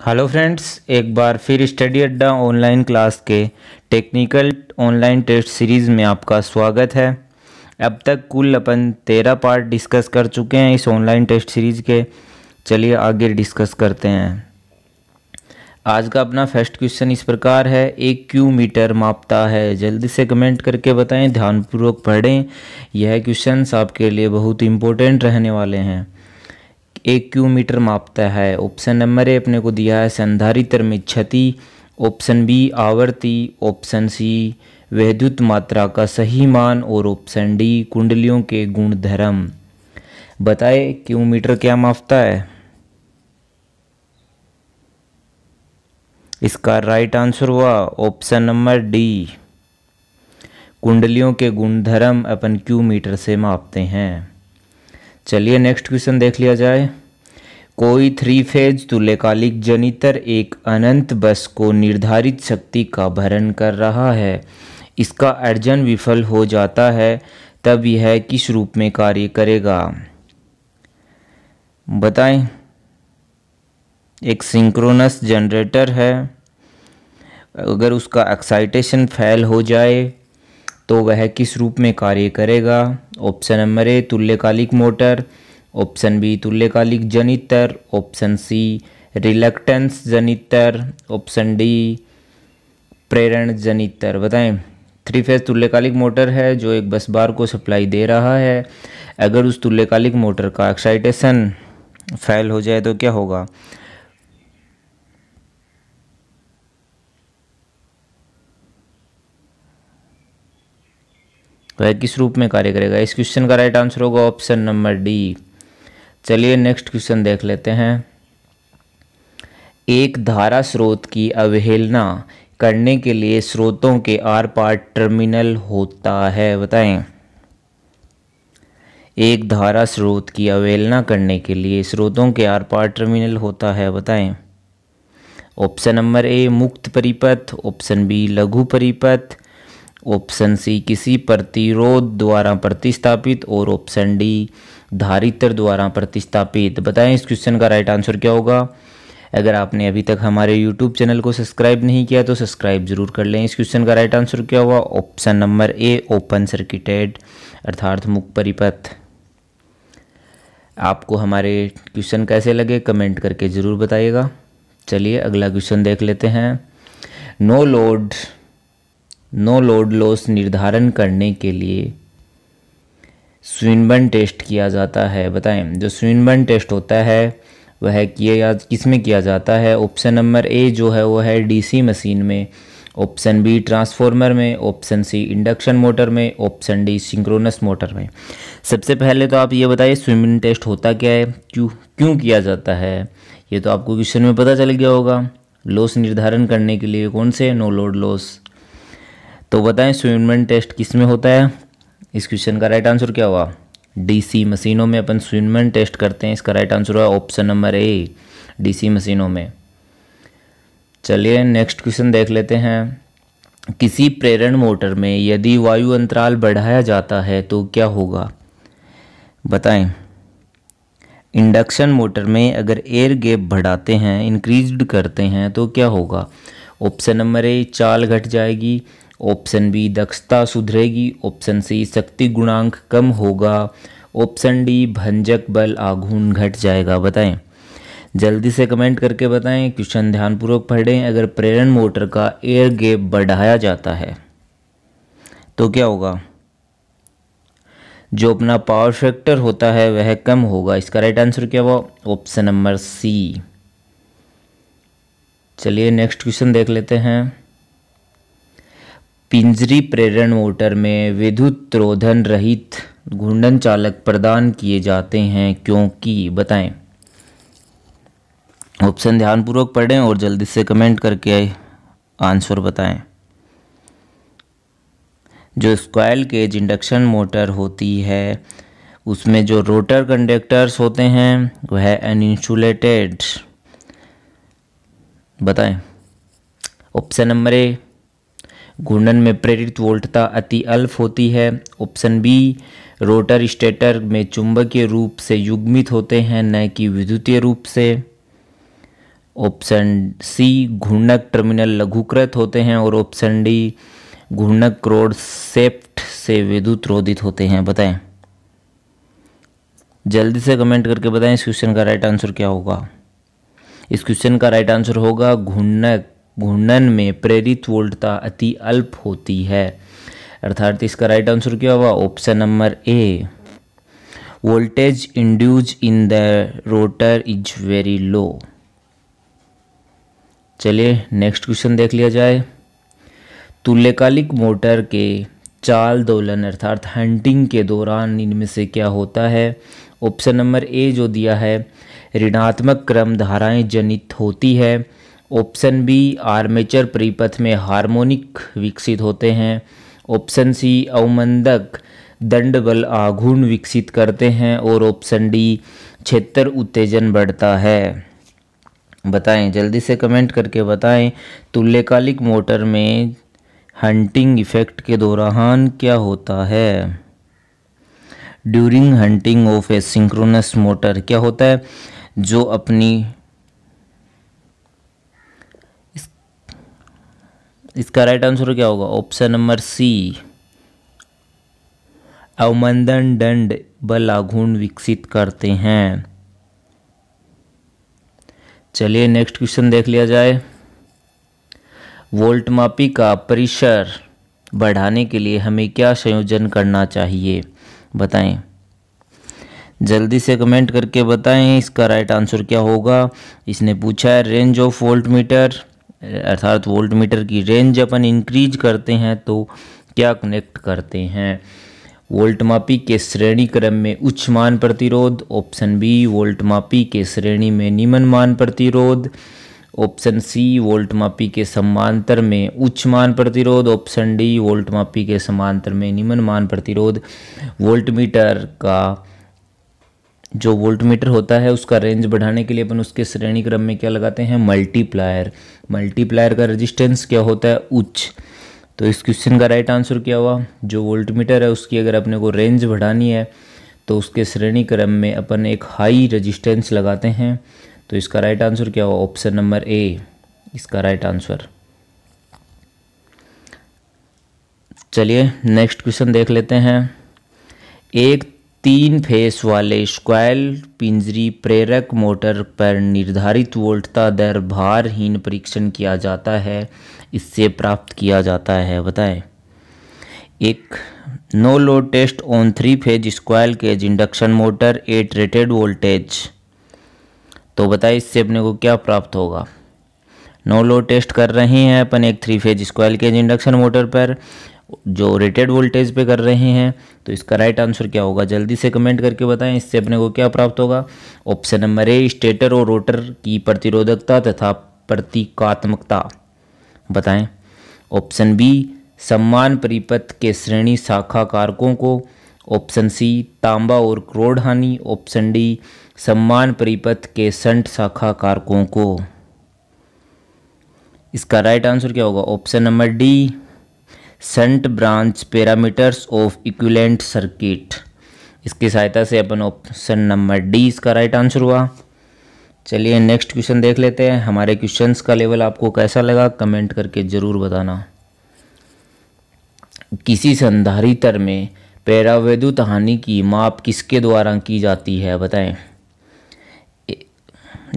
hello friends एक बार फिर Study Adda online class के टेक्निकल ऑनलाइन टेस्ट सीरीज़ में आपका स्वागत है अब तक कुल अपन तेरह पार्ट डिस्कस कर चुके हैं इस ऑनलाइन टेस्ट सीरीज़ के चलिए आगे डिस्कस करते हैं आज का अपना फर्स्ट क्वेश्चन इस प्रकार है एक क्यू मीटर मापता है जल्दी से कमेंट करके बताएं ध्यानपूर्वक पढ़ें यह क्वेश्चन आपके लिए बहुत इंपॉर्टेंट रहने वाले हैं एक क्यू मीटर मापता है ऑप्शन नंबर ए अपने को दिया है संधारित्र में क्षति ऑप्शन बी आवर्ती ऑप्शन सी वैद्युत मात्रा का सही मान और ऑप्शन डी कुंडलियों के गुणधर्म बताए क्यू मीटर क्या मापता है इसका राइट आंसर हुआ ऑप्शन नंबर डी कुंडलियों के गुणधर्म अपन क्यू मीटर से मापते हैं चलिए नेक्स्ट क्वेश्चन देख लिया जाए कोई थ्री फेज तुल्यकालिक जनितर एक अनंत बस को निर्धारित शक्ति का भरण कर रहा है इसका अर्जन विफल हो जाता है तब यह किस रूप में कार्य करेगा बताएं एक सिंक्रोनस जनरेटर है अगर उसका एक्साइटेशन फैल हो जाए तो वह किस रूप में कार्य करेगा ऑप्शन नंबर ए तुल्यकालिक मोटर ऑप्शन बी तुल्यकालिक जनितर ऑप्शन सी रिलक्टेंस जनितर ऑप्शन डी प्रेरण जनितर बताएं थ्री फेज तुल्यकालिक मोटर है जो एक बस बार को सप्लाई दे रहा है अगर उस तुल्यकालिक मोटर का एक्साइटेशन फैल हो जाए तो क्या होगा वह तो किस रूप में कार्य करेगा इस क्वेश्चन का राइट आंसर होगा ऑप्शन नंबर डी चलिए नेक्स्ट क्वेश्चन देख लेते हैं एक धारा स्रोत की अवहेलना करने के लिए स्रोतों के आर पार टर्मिनल होता है बताएं एक धारा स्रोत की अवहेलना करने के लिए स्रोतों के आर पार टर्मिनल होता है बताएं ऑप्शन नंबर ए मुक्त परिपथ ऑप्शन बी लघु परिपथ ऑप्शन सी किसी प्रतिरोध द्वारा प्रतिस्थापित और ऑप्शन डी धारित्र द्वारा प्रतिस्थापित बताएं इस क्वेश्चन का राइट आंसर क्या होगा अगर आपने अभी तक हमारे यूट्यूब चैनल को सब्सक्राइब नहीं किया तो सब्सक्राइब जरूर कर लें इस क्वेश्चन का राइट आंसर क्या होगा option number A open circuited अर्थात मुख परिपथ आपको हमारे क्वेश्चन कैसे लगे कमेंट करके ज़रूर बताइएगा चलिए अगला क्वेश्चन देख लेते हैं no load no load loss निर्धारण करने के लिए स्विनबर्न टेस्ट किया जाता है बताएं जो स्विनबर्न टेस्ट होता है वह किया किस में किया जाता है ऑप्शन नंबर ए जो है वह है डीसी मशीन में ऑप्शन बी ट्रांसफार्मर में ऑप्शन सी इंडक्शन मोटर में ऑप्शन डी सिंक्रोनस मोटर में सबसे पहले तो आप ये बताइए स्विमिंग टेस्ट होता क्या है क्यों क्यों किया जाता है ये तो आपको क्वेश्चन में पता चल गया होगा लॉस निर्धारण करने के लिए कौन से नो लोड लॉस तो बताएं स्विमेंट टेस्ट किस में होता है इस क्वेश्चन का राइट आंसर क्या हुआ डीसी मशीनों में अपन स्विमेंट टेस्ट करते हैं इसका राइट आंसर हुआ ऑप्शन नंबर ए डीसी मशीनों में चलिए नेक्स्ट क्वेश्चन देख लेते हैं किसी प्रेरण मोटर में यदि वायु अंतराल बढ़ाया जाता है तो क्या होगा बताएं इंडक्शन मोटर में अगर एयर गैप बढ़ाते हैं इंक्रीज्ड करते हैं तो क्या होगा ऑप्शन नंबर ए चाल घट जाएगी ऑप्शन बी दक्षता सुधरेगी ऑप्शन सी शक्ति गुणांक कम होगा ऑप्शन डी भंजक बल आघूर्ण घट जाएगा बताएं जल्दी से कमेंट करके बताएं क्वेश्चन ध्यानपूर्वक पढ़ें अगर प्रेरण मोटर का एयर गैप बढ़ाया जाता है तो क्या होगा जो अपना पावर फैक्टर होता है वह कम होगा इसका राइट आंसर क्या हुआ ऑप्शन नंबर सी चलिए नेक्स्ट क्वेश्चन देख लेते हैं पिंजरी प्रेरण मोटर में विद्युत रोधन रहित घूर्णन चालक प्रदान किए जाते हैं क्योंकि बताएं ऑप्शन ध्यानपूर्वक पढ़ें और जल्दी से कमेंट करके आंसर बताएं जो स्क्वायल केज इंडक्शन मोटर होती है उसमें जो रोटर कंडक्टर्स होते हैं वह अनइंसुलेटेड बताएं ऑप्शन नंबर ए घूर्णन में प्रेरित वोल्टता अति अल्प होती है ऑप्शन बी रोटर स्टेटर में चुंबकीय रूप से युग्मित होते हैं न कि विद्युतीय रूप से ऑप्शन सी घूर्णक टर्मिनल लघुकृत होते हैं और ऑप्शन डी घूर्णक रोड सेफ्ट से विद्युत रोधित होते हैं बताएं जल्दी से कमेंट करके बताएं इस क्वेश्चन का राइट आंसर क्या होगा इस क्वेश्चन का राइट आंसर होगा घूर्णक घूर्णन में प्रेरित वोल्टता अति अल्प होती है अर्थात इसका राइट आंसर क्या हुआ option number A voltage induced in the rotor is very low चलिए नेक्स्ट क्वेश्चन देख लिया जाए तुल्यकालिक मोटर के चाल दोलन अर्थात हंटिंग के दौरान इनमें से क्या होता है ऑप्शन नंबर ए जो दिया है ऋणात्मक क्रम धाराएं जनित होती है ऑप्शन बी आर्मेचर परिपथ में हार्मोनिक विकसित होते हैं ऑप्शन सी अवमंदक दंड बल आघूर्ण विकसित करते हैं और ऑप्शन डी क्षेत्र उत्तेजन बढ़ता है बताएं जल्दी से कमेंट करके बताएं तुल्यकालिक मोटर में हंटिंग इफेक्ट के दौरान क्या होता है during hunting of a synchronous motor क्या होता है जो अपनी इसका राइट आंसर क्या होगा ऑप्शन नंबर सी अवमंदन दंड बलाघूर्ण विकसित करते हैं चलिए नेक्स्ट क्वेश्चन देख लिया जाए वोल्ट मापी का परिसर बढ़ाने के लिए हमें क्या संयोजन करना चाहिए बताएं जल्दी से कमेंट करके बताएं इसका राइट आंसर क्या होगा इसने पूछा है रेंज ऑफ वोल्ट मीटर अर्थात वोल्ट मीटर की रेंज अपन इंक्रीज करते हैं तो क्या कनेक्ट करते हैं वोल्टमापी के श्रेणी क्रम में उच्च मान प्रतिरोध ऑप्शन बी वोल्टमापी के श्रेणी में निम्न मान प्रतिरोध ऑप्शन सी वोल्टमापी के समांतर में उच्च मान प्रतिरोध ऑप्शन डी वोल्टमापी के समांतर में निम्न मान प्रतिरोध वोल्टमीटर का जो वोल्ट मीटर होता है उसका रेंज बढ़ाने के लिए अपन उसके श्रेणी क्रम में क्या लगाते हैं मल्टीप्लायर मल्टीप्लायर का रेजिस्टेंस क्या होता है उच्च तो इस क्वेश्चन का राइट आंसर क्या हुआ जो वोल्ट मीटर है उसकी अगर अपने को रेंज बढ़ानी है तो उसके श्रेणी क्रम में अपन एक हाई रजिस्टेंस लगाते हैं तो इसका राइट आंसर क्या हुआ ऑप्शन नंबर ए इसका राइट आंसर चलिए नेक्स्ट क्वेश्चन देख लेते हैं एक तीन फेस वाले स्क्वायल पिंजरी प्रेरक मोटर पर निर्धारित वोल्टता दर भारहीन परीक्षण किया जाता है इससे प्राप्त किया जाता है बताएं एक no load test on three phase squirrel cage induction motor at rated voltage तो बताए इससे अपने को क्या प्राप्त होगा नो लोड टेस्ट कर रहे हैं अपन एक three phase squirrel cage induction motor पर जो रेटेड वोल्टेज पे कर रहे हैं तो इसका राइट आंसर क्या होगा जल्दी से कमेंट करके बताएं इससे अपने को क्या प्राप्त होगा ऑप्शन नंबर ए स्टेटर और रोटर की प्रतिरोधकता तथा प्रतीकात्मकता बताएं ऑप्शन बी सम्मान परिपथ के श्रेणी शाखा कारकों को ऑप्शन सी तांबा और क्रोड हानि ऑप्शन डी सम्मान परिपथ के संट शाखा कारकों को इसका राइट आंसर क्या होगा option number D shunt branch parameters of equivalent circuit इसकी सहायता से अपन ऑप्शन नंबर डी इसका राइट आंसर हुआ चलिए नेक्स्ट क्वेश्चन देख लेते हैं हमारे क्वेश्चंस का लेवल आपको कैसा लगा कमेंट करके ज़रूर बताना किसी संधारितर में पैरावैद्युत हानि की माप किसके द्वारा की जाती है बताएं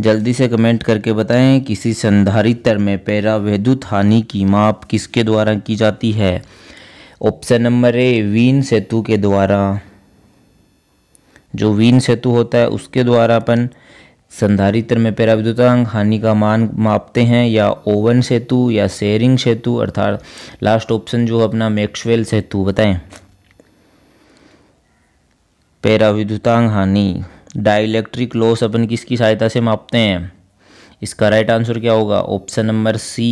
जल्दी से कमेंट करके बताएं किसी संधारित्र में पैरा विद्युत हानि की माप किसके द्वारा की जाती है ऑप्शन नंबर ए वीन सेतु के द्वारा जो वीन सेतु होता है उसके द्वारा अपन संधारित्र में पैरा विद्युत हानि का मान मापते हैं या ओवन सेतु या शेयरिंग सेतु अर्थात लास्ट ऑप्शन जो अपना मैक्सवेल सेतु बताएं पैराविद्युतांग हानि डाइलेक्ट्रिक लॉस अपन किसकी सहायता से मापते हैं इसका राइट आंसर क्या होगा ऑप्शन नंबर सी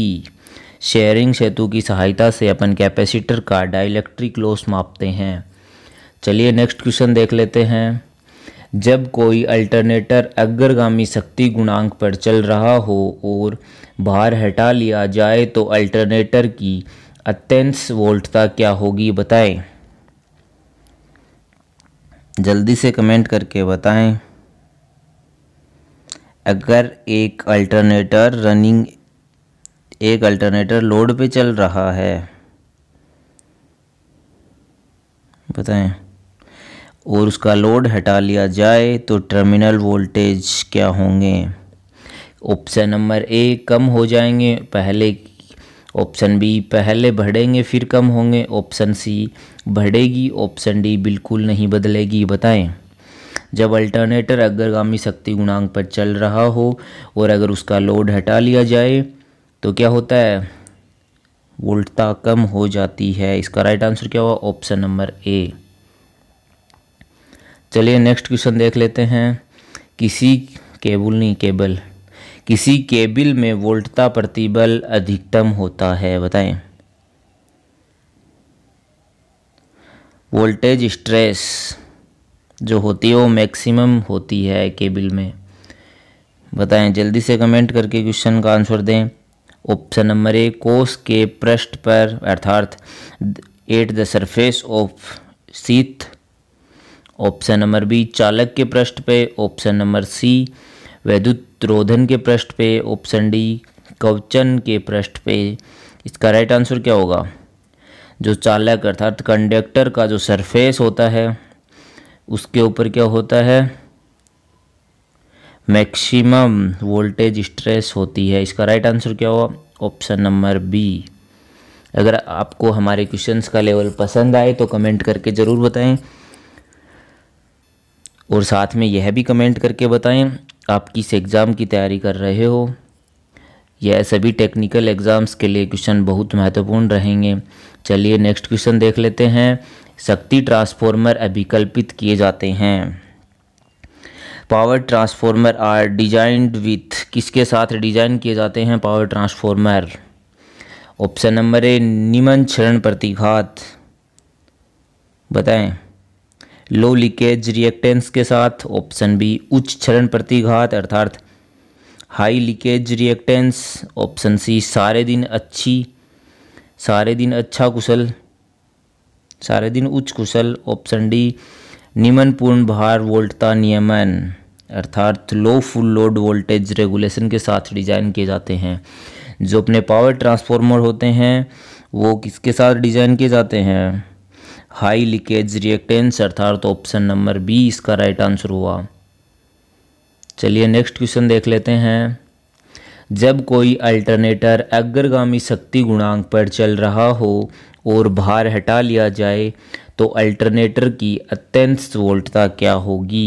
शेयरिंग सेतु की सहायता से अपन कैपेसिटर का डाइलेक्ट्रिक लॉस मापते हैं चलिए नेक्स्ट क्वेश्चन देख लेते हैं जब कोई अल्टरनेटर अग्रगामी शक्ति गुणांक पर चल रहा हो और बाहर हटा लिया जाए तो अल्टरनेटर की अत्यंत वोल्टता क्या होगी बताएं जल्दी से कमेंट करके बताएं अगर एक अल्टरनेटर रनिंग एक अल्टरनेटर लोड पे चल रहा है बताएं और उसका लोड हटा लिया जाए तो टर्मिनल वोल्टेज क्या होंगे ऑप्शन नंबर ए कम हो जाएंगे पहले ऑप्शन बी पहले बढ़ेंगे फिर कम होंगे ऑप्शन सी बढ़ेगी ऑप्शन डी बिल्कुल नहीं बदलेगी बताएं जब अल्टरनेटर अग्रगामी शक्ति गुणांक पर चल रहा हो और अगर उसका लोड हटा लिया जाए तो क्या होता है वोल्टता कम हो जाती है इसका राइट आंसर क्या हुआ ऑप्शन नंबर ए चलिए नेक्स्ट क्वेश्चन देख लेते हैं किसी केबल नहीं केबल किसी केबिल में वोल्टता प्रतिबल अधिकतम होता है बताएं वोल्टेज स्ट्रेस जो होती है वो मैक्सिमम होती है केबिल में बताएं जल्दी से कमेंट करके क्वेश्चन का आंसर दें ऑप्शन नंबर ए कोस के पृष्ठ पर अर्थात at the surface of sheath option number B चालक के पृष्ठ पे ऑप्शन नंबर सी वैद्युत रोधन के पृष्ठ पे ऑप्शन डी कवचन के पृष्ठ पे इसका राइट आंसर क्या होगा जो चालक अर्थात कंडक्टर का जो सरफेस होता है उसके ऊपर क्या होता है मैक्सिमम वोल्टेज स्ट्रेस होती है इसका राइट आंसर क्या होगा ऑप्शन नंबर बी अगर आपको हमारे क्वेश्चंस का लेवल पसंद आए तो कमेंट करके ज़रूर बताएं और साथ में यह भी कमेंट करके बताएं आप किस एग्ज़ाम की तैयारी कर रहे हो यह सभी टेक्निकल एग्ज़ाम्स के लिए क्वेश्चन बहुत महत्वपूर्ण रहेंगे चलिए नेक्स्ट क्वेश्चन देख लेते हैं शक्ति ट्रांसफॉर्मर अभिकल्पित किए जाते हैं power transformer are designed with किसके साथ डिजाइन किए जाते हैं power transformer option number A निमन क्षरण प्रतिघात बताएं लो लीकेज रिएक्टेंस के साथ ऑप्शन बी उच्च क्षरण प्रतिघात अर्थात high leakage reactance option C सारे दिन अच्छी सारे दिन अच्छा कुशल सारे दिन उच्च कुशल ऑप्शन डी पूर्ण भार वोल्टता नियमन अर्थात low full load voltage regulation के साथ डिज़ाइन किए जाते हैं जो अपने पावर ट्रांसफार्मर होते हैं वो किसके साथ डिज़ाइन किए जाते हैं हाई लीकेज रिएक्टेंस अर्थात ऑप्शन नंबर बी इसका राइट आंसर हुआ चलिए नेक्स्ट क्वेश्चन देख लेते हैं जब कोई अल्टरनेटर अग्रगामी शक्ति गुणांक पर चल रहा हो और भार हटा लिया जाए तो अल्टरनेटर की अत्यंत वोल्टता क्या होगी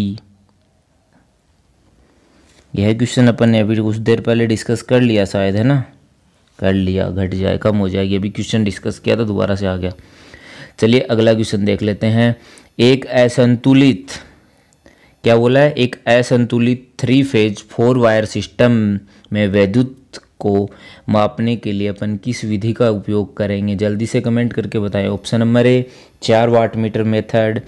यह क्वेश्चन अपन ने अभी कुछ देर पहले डिस्कस कर लिया शायद है ना कर लिया घट जाए कम हो जाएगी अभी क्वेश्चन डिस्कस किया था दोबारा से आ गया चलिए अगला क्वेश्चन देख लेते हैं एक असंतुलित क्या बोला है एक असंतुलित three phase four wire system में वैद्युत को मापने के लिए अपन किस विधि का उपयोग करेंगे जल्दी से कमेंट करके बताएं ऑप्शन नंबर ए चार wattmeter method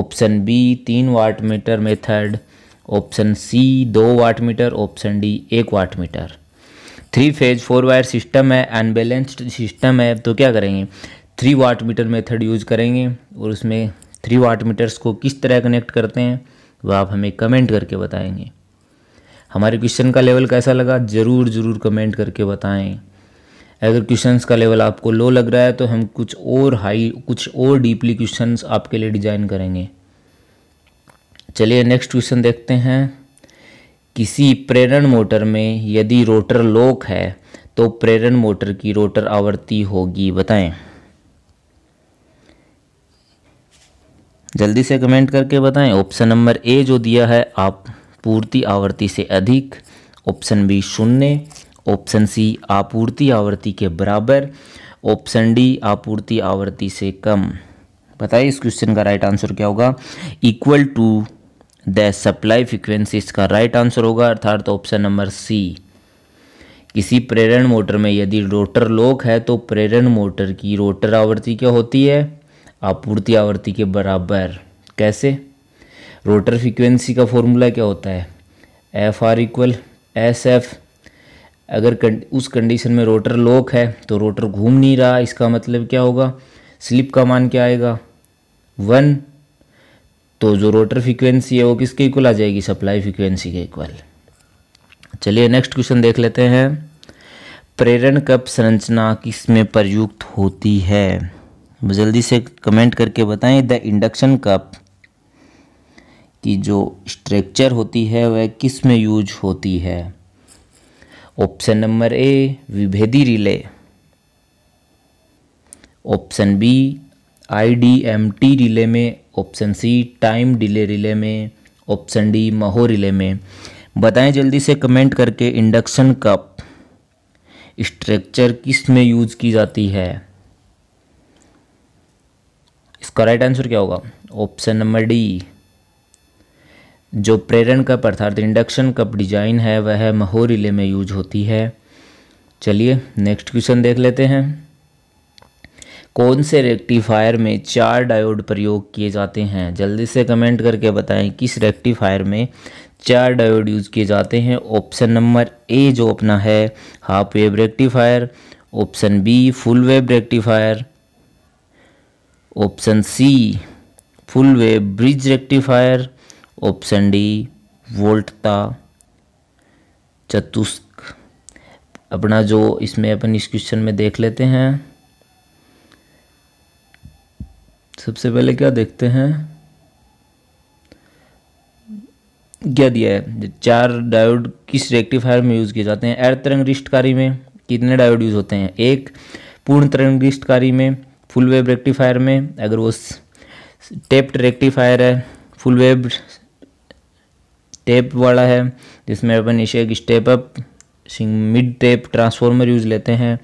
option B तीन wattmeter method option C दो वाट मीटर ऑप्शन डी एक wattmeter three phase four wire system है अनबैलेंस्ड सिस्टम है तो क्या करेंगे थ्री वाट मीटर मेथड यूज करेंगे और उसमें थ्री वाट मीटर्स को किस तरह कनेक्ट करते हैं वह आप हमें कमेंट करके बताएंगे हमारे क्वेश्चन का लेवल कैसा लगा ज़रूर ज़रूर कमेंट करके बताएं अगर क्वेश्चंस का लेवल आपको लो लग रहा है तो हम कुछ और हाई कुछ और डीपली क्वेश्चंस आपके लिए डिज़ाइन करेंगे चलिए नेक्स्ट क्वेश्चन देखते हैं किसी प्रेरण मोटर में यदि रोटर लॉक है तो प्रेरण मोटर की रोटर आवृत्ति होगी बताएं जल्दी से कमेंट करके बताएं ऑप्शन नंबर ए जो दिया है आप पूर्ति आवृत्ति से अधिक ऑप्शन बी शून्य ऑप्शन सी आपूर्ति आवर्ती के बराबर ऑप्शन डी आपूर्ति आवृत्ति से कम बताइए इस क्वेश्चन का राइट आंसर क्या होगा equal to the supply frequency इसका राइट आंसर होगा अर्थात ऑप्शन नंबर सी किसी प्रेरण मोटर में यदि रोटर लोक है तो प्रेरण मोटर की रोटर आवृत्ति क्या होती है आपूर्ति आवर्ती के बराबर कैसे रोटर फ्रीक्वेंसी का फॉर्मूला क्या होता है F R equal S F अगर उस कंडीशन में रोटर लॉक है तो रोटर घूम नहीं रहा इसका मतलब क्या होगा स्लिप का मान क्या आएगा वन तो जो रोटर फ्रीक्वेंसी है वो किसके इक्वल आ जाएगी सप्लाई फ्रीक्वेंसी के इक्वल चलिए नेक्स्ट क्वेश्चन देख लेते हैं प्रेरण कप संरचना किस में प्रयुक्त होती है जल्दी से कमेंट करके बताएं द इंडक्शन कप की जो स्ट्रक्चर होती है वह किस में यूज होती है ऑप्शन नंबर ए विभेदी relay option B IDMT relay में option C time delay relay में ऑप्शन डी महो रिले में बताएं जल्दी से कमेंट करके इंडक्शन कप स्ट्रक्चर किस में यूज की जाती है इसका राइट आंसर क्या होगा ऑप्शन नंबर डी जो प्रेरण कप अर्थात इंडक्शन कप डिजाइन है वह महोरिले रिले में यूज होती है चलिए नेक्स्ट क्वेश्चन देख लेते हैं कौन से रेक्टिफायर में चार डायोड प्रयोग किए जाते हैं जल्दी से कमेंट करके बताएं किस रेक्टिफायर में चार डायोड यूज़ किए जाते हैं ऑप्शन नंबर ए जो अपना है half wave rectifier option B full wave rectifier option C full wave bridge rectifier option D वोल्टता चतुष्क अपना जो इसमें अपन इस क्वेश्चन में देख लेते हैं सबसे पहले क्या देखते हैं क्या दिया है चार डायोड किस रेक्टिफायर में यूज़ किए जाते हैं एर तरंग रिष्टकारी में कितने डायोड यूज़ होते हैं एक पूर्ण तरंग रिष्टकारी में फुल वेब रेक्टिफायर में अगर वो टेप्ड रेक्टिफायर है फुल वेब टेप वाला है जिसमें अपन एक step up mid tap transformer use लेते हैं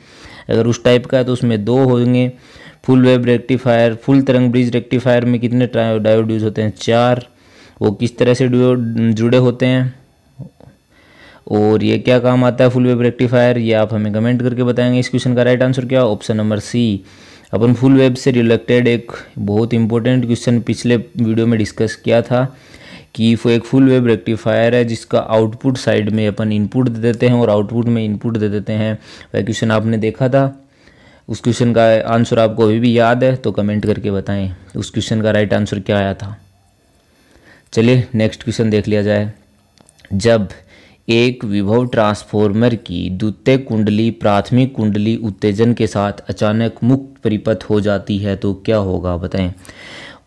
अगर उस टाइप का है तो उसमें दो होंगे फुल वेब रेक्टिफायर फुल तरंग ब्रिज रेक्टिफायर में कितने डायोड यूज़ होते हैं चार वो किस तरह से जुड़े होते हैं और ये क्या काम आता है फुल वेब रेक्टिफायर ये आप हमें कमेंट करके बताएंगे इस क्वेश्चन का राइट आंसर क्या ऑप्शन नंबर सी अपन फुल वेब से रिलेटेड एक बहुत इंपॉर्टेंट क्वेश्चन पिछले वीडियो में डिस्कस किया था कि वो एक फुल वेब रेक्टिफायर है जिसका आउटपुट साइड में अपन इनपुट दे देते हैं और आउटपुट में इनपुट दे देते हैं वह क्वेश्चन आपने देखा था उस क्वेश्चन का आंसर आपको अभी भी याद है तो कमेंट करके बताएं उस क्वेश्चन का राइट आंसर क्या आया था चलिए नेक्स्ट क्वेश्चन देख लिया जाए जब एक विभव ट्रांसफॉर्मर की द्वितीय कुंडली प्राथमिक कुंडली उत्तेजन के साथ अचानक मुक्त परिपथ हो जाती है तो क्या होगा बताएं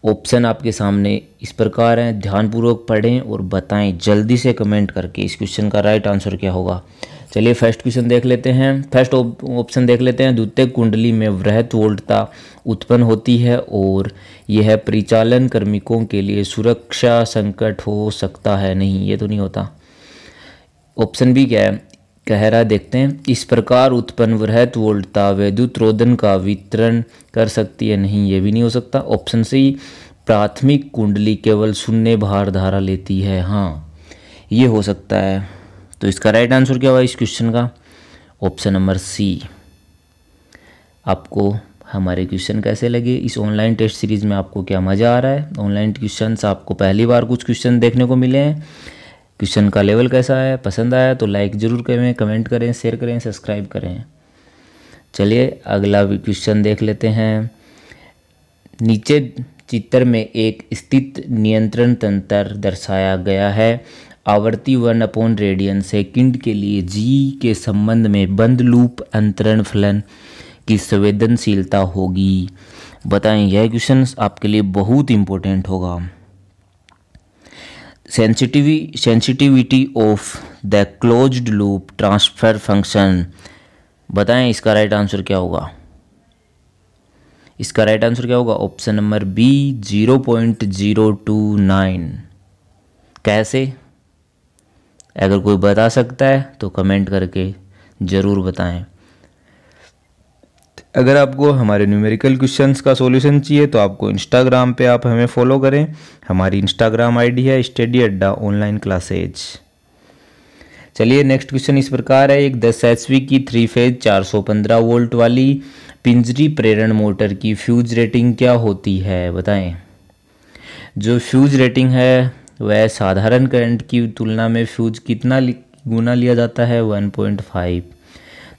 ऑप्शन आपके सामने इस प्रकार हैं ध्यानपूर्वक पढ़ें और बताएं जल्दी से कमेंट करके इस क्वेश्चन का राइट आंसर क्या होगा चलिए फर्स्ट क्वेश्चन देख लेते हैं फर्स्ट ऑप्शन देख लेते हैं द्वितीय कुंडली में वृहत वोल्टता उत्पन्न होती है और यह परिचालन कर्मिकों के लिए सुरक्षा संकट हो सकता है नहीं ये तो नहीं होता ऑप्शन बी क्या है कह रहा है देखते हैं इस प्रकार उत्पन्न वृहत वोल्टता वैद्युत रोधन का वितरण कर सकती है नहीं ये भी नहीं हो सकता ऑप्शन सी प्राथमिक कुंडली केवल शून्य भार धारा लेती है हाँ ये हो सकता है तो इसका राइट आंसर क्या हुआ इस क्वेश्चन का ऑप्शन नंबर सी आपको हमारे क्वेश्चन कैसे लगे इस ऑनलाइन टेस्ट सीरीज़ में आपको क्या मज़ा आ रहा है ऑनलाइन क्वेश्चन आपको पहली बार कुछ क्वेश्चन देखने को मिले हैं क्वेश्चन का लेवल कैसा है पसंद आया तो लाइक ज़रूर करें कमेंट करें शेयर करें सब्सक्राइब करें चलिए अगला क्वेश्चन देख लेते हैं नीचे चित्र में एक स्थित नियंत्रण तंत्र दर्शाया गया है आवृत्ति वन अपॉन रेडियन सेकंड के लिए जी के संबंध में बंद लूप अंतरण फलन की संवेदनशीलता होगी बताएं यह क्वेश्चन आपके लिए बहुत इंपॉर्टेंट होगा sensitivity sensitivity of the closed loop transfer function बताएं इसका राइट आंसर क्या होगा इसका राइट आंसर क्या होगा option number B zero point zero two nine कैसे अगर कोई बता सकता है तो कमेंट करके ज़रूर बताएं अगर आपको हमारे न्यूमेरिकल क्वेश्चंस का सॉल्यूशन चाहिए तो आपको इंस्टाग्राम पे आप हमें फॉलो करें हमारी इंस्टाग्राम आईडी है स्टडी अड्डा ऑनलाइन क्लासेज चलिए नेक्स्ट क्वेश्चन इस प्रकार है एक दस एच की थ्री फेज 415 वोल्ट वाली पिंजरी प्रेरण मोटर की फ्यूज रेटिंग क्या होती है बताएं जो फ्यूज रेटिंग है वह साधारण करंट की तुलना में फ्यूज कितना गुना लिया जाता है 1.5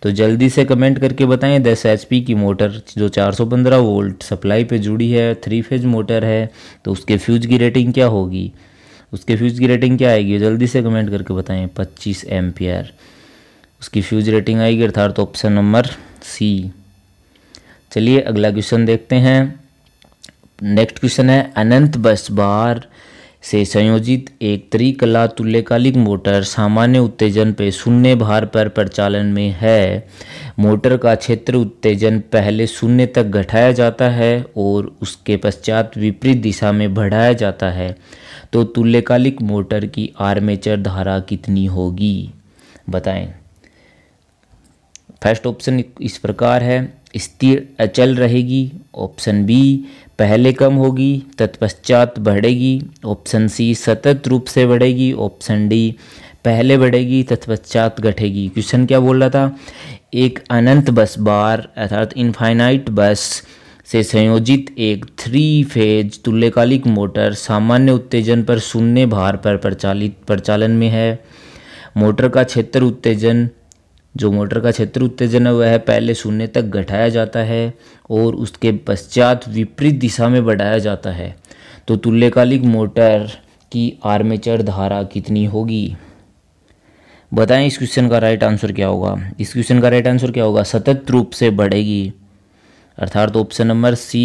तो जल्दी से कमेंट करके बताएं दस एच की मोटर जो 415 वोल्ट सप्लाई पे जुड़ी है थ्री फेज मोटर है तो उसके फ्यूज की रेटिंग क्या होगी उसके फ्यूज की रेटिंग क्या आएगी जल्दी से कमेंट करके बताएं पच्चीस एम उसकी फ्यूज रेटिंग आएगी अर्थात तो ऑप्शन नंबर सी चलिए अगला क्वेश्चन देखते हैं नेक्स्ट क्वेश्चन है अनंत बस बार से संयोजित एक त्रिकला तुल्यकालिक मोटर सामान्य उत्तेजन पर शून्य भार पर प्रचालन में है मोटर का क्षेत्र उत्तेजन पहले शून्य तक घटाया जाता है और उसके पश्चात विपरीत दिशा में बढ़ाया जाता है तो तुल्यकालिक मोटर की आर्मेचर धारा कितनी होगी बताएं फर्स्ट ऑप्शन इस प्रकार है स्थिर अचल रहेगी ऑप्शन बी पहले कम होगी तत्पश्चात बढ़ेगी ऑप्शन सी सतत रूप से बढ़ेगी ऑप्शन डी पहले बढ़ेगी तत्पश्चात घटेगी क्वेश्चन क्या बोल रहा था एक अनंत बस बार अर्थात इनफाइनाइट बस से संयोजित एक थ्री फेज तुल्यकालिक मोटर सामान्य उत्तेजन पर शून्य भार पर प्रचालित प्रचालन में है मोटर का क्षेत्र उत्तेजन जो मोटर का क्षेत्र उत्तेजन है वह पहले शून्य तक घटाया जाता है और उसके पश्चात विपरीत दिशा में बढ़ाया जाता है तो तुल्यकालिक मोटर की आर्मेचर धारा कितनी होगी बताएं इस क्वेश्चन का राइट आंसर क्या होगा इस क्वेश्चन का राइट आंसर क्या होगा सतत रूप से बढ़ेगी अर्थात ऑप्शन नंबर सी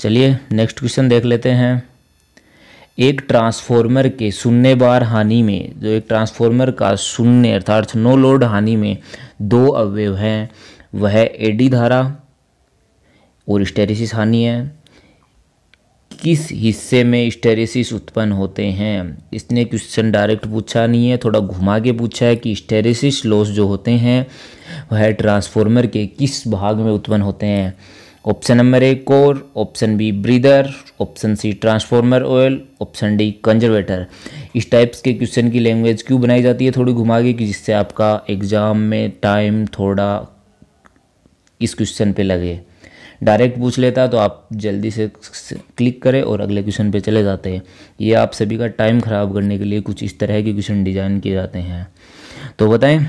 चलिए नेक्स्ट क्वेश्चन देख लेते हैं एक ट्रांसफॉर्मर के शून्य बार हानि में जो एक ट्रांसफॉर्मर का शून्य अर्थात नो लोड हानि में दो अवयव हैं वह एडी धारा और स्टेरिसिस हानि है किस हिस्से में स्टेरिसिस उत्पन्न होते हैं इसने क्वेश्चन डायरेक्ट पूछा नहीं है थोड़ा घुमा के पूछा है कि स्टेरिसिस लॉस जो होते हैं वह ट्रांसफॉर्मर के किस भाग में उत्पन्न होते हैं option number A core option B breather option C transformer oil option D conservator इस टाइप्स के क्वेश्चन की लैंग्वेज क्यों बनाई जाती है थोड़ी घुमा के कि जिससे आपका एग्ज़ाम में टाइम थोड़ा इस क्वेश्चन पे लगे डायरेक्ट पूछ लेता तो आप जल्दी से क्लिक करें और अगले क्वेश्चन पे चले जाते हैं ये आप सभी का टाइम ख़राब करने के लिए कुछ इस तरह के क्वेश्चन डिज़ाइन किए जाते हैं तो बताएं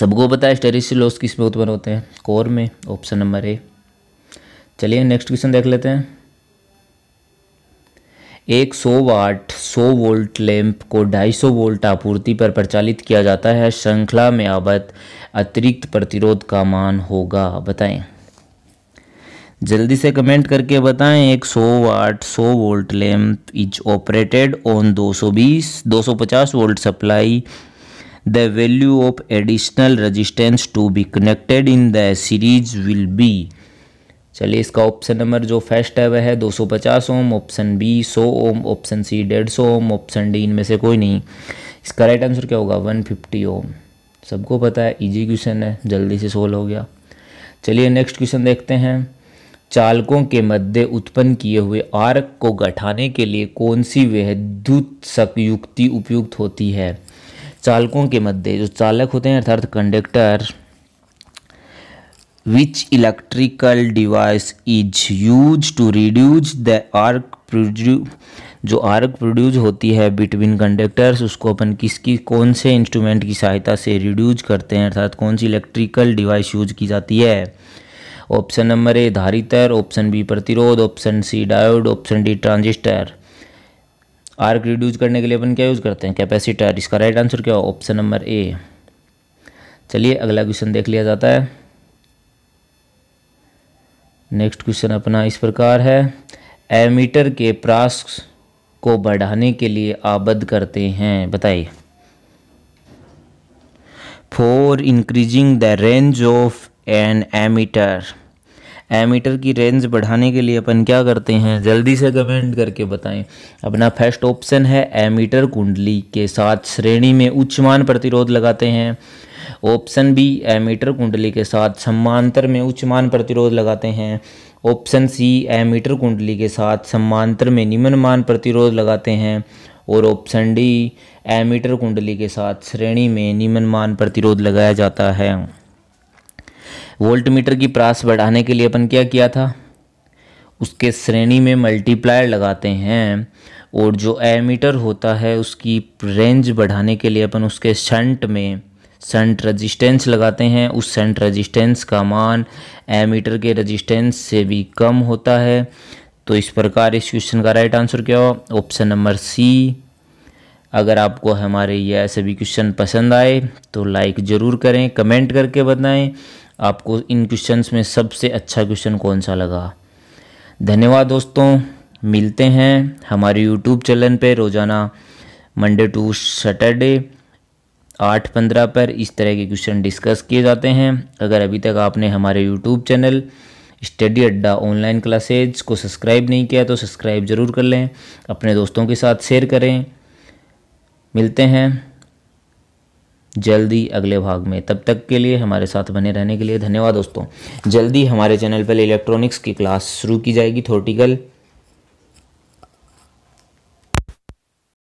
सबको पता है स्टेरिस लॉस किस में उत्पन्न होते हैं कोर में ऑप्शन नंबर ए चलिए नेक्स्ट क्वेश्चन देख लेते हैं एक 100 वाट 100 वोल्ट लैंप को 250 वोल्ट आपूर्ति पर प्रचालित किया जाता है श्रृंखला में आबद्ध अतिरिक्त प्रतिरोध का मान होगा बताएं जल्दी से कमेंट करके बताएं एक 100 watt 100 volt lamp is operated on 220 250 volt supply the value of additional resistance to be connected in the series will be चलिए इसका ऑप्शन नंबर जो फर्स्ट है वह है 250 ohm option B 100 ohm option C 150 ohm option D इनमें से कोई नहीं इसका राइट आंसर क्या होगा 150 ओम सबको पता है इजी क्वेश्चन है जल्दी से सोल्व हो गया चलिए नेक्स्ट क्वेश्चन देखते हैं चालकों के मध्य उत्पन्न किए हुए आर्क को घटाने के लिए कौन सी वह युक्ति उपयुक्त होती है चालकों के मध्य जो चालक होते हैं अर्थात conductor which electrical device is used to reduce the arc produce जो आर्क प्रोड्यूज होती है बिटवीन कंडक्टर्स उसको अपन किसकी कौन से इंस्ट्रूमेंट की सहायता से रिड्यूज करते हैं अर्थात कौन सी इलेक्ट्रिकल डिवाइस यूज की जाती है ऑप्शन नंबर ए धारितर ऑप्शन बी प्रतिरोध option C diode option D transistor arc reduce करने के लिए अपन क्या यूज़ करते हैं कैपेसिटर इसका राइट आंसर क्या ऑप्शन नंबर ए चलिए अगला क्वेश्चन देख लिया जाता है नेक्स्ट क्वेश्चन अपना इस प्रकार है एमीटर के प्रास को बढ़ाने के लिए आबद्ध करते हैं बताइए for increasing the range of an ammeter ammeter की रेंज बढ़ाने के लिए अपन क्या करते हैं जल्दी से कमेंट करके बताएं अपना फर्स्ट ऑप्शन है एमीटर कुंडली के साथ श्रेणी में उच्च मान प्रतिरोध लगाते हैं ऑप्शन बी एमीटर कुंडली के साथ समांतर में उच्च मान प्रतिरोध लगाते हैं ऑप्शन सी एमीटर कुंडली के साथ समांतर में निम्न मान प्रतिरोध लगाते हैं और ऑप्शन डी एमीटर कुंडली के साथ श्रेणी में निम्न मान प्रतिरोध लगाया जाता है वोल्ट मीटर की प्रास बढ़ाने के लिए अपन क्या किया था उसके श्रेणी में मल्टीप्लायर लगाते हैं और जो एमीटर होता है उसकी रेंज बढ़ाने के लिए अपन उसके शंट में सेंट रजिस्टेंस लगाते हैं उस सेंट रजिस्टेंस का मान एमीटर के रजिस्टेंस से भी कम होता है तो इस प्रकार इस क्वेश्चन का राइट आंसर क्या हो ऑप्शन नंबर सी अगर आपको हमारे ये सभी क्वेश्चन पसंद आए तो लाइक ज़रूर करें कमेंट करके बताएं आपको इन क्वेश्चन में सबसे अच्छा क्वेश्चन कौन सा लगा धन्यवाद दोस्तों मिलते हैं हमारे यूट्यूब चैनल पे रोज़ाना मंडे टू सैटरडे आठ पंद्रह पर इस तरह के क्वेश्चन डिस्कस किए जाते हैं अगर अभी तक आपने हमारे YouTube channel study Adda online classes को सब्सक्राइब नहीं किया तो सब्सक्राइब ज़रूर कर लें अपने दोस्तों के साथ शेयर करें मिलते हैं जल्दी अगले भाग में तब तक के लिए हमारे साथ बने रहने के लिए धन्यवाद दोस्तों जल्दी हमारे चैनल पर इलेक्ट्रॉनिक्स की क्लास शुरू की जाएगी थोटिकल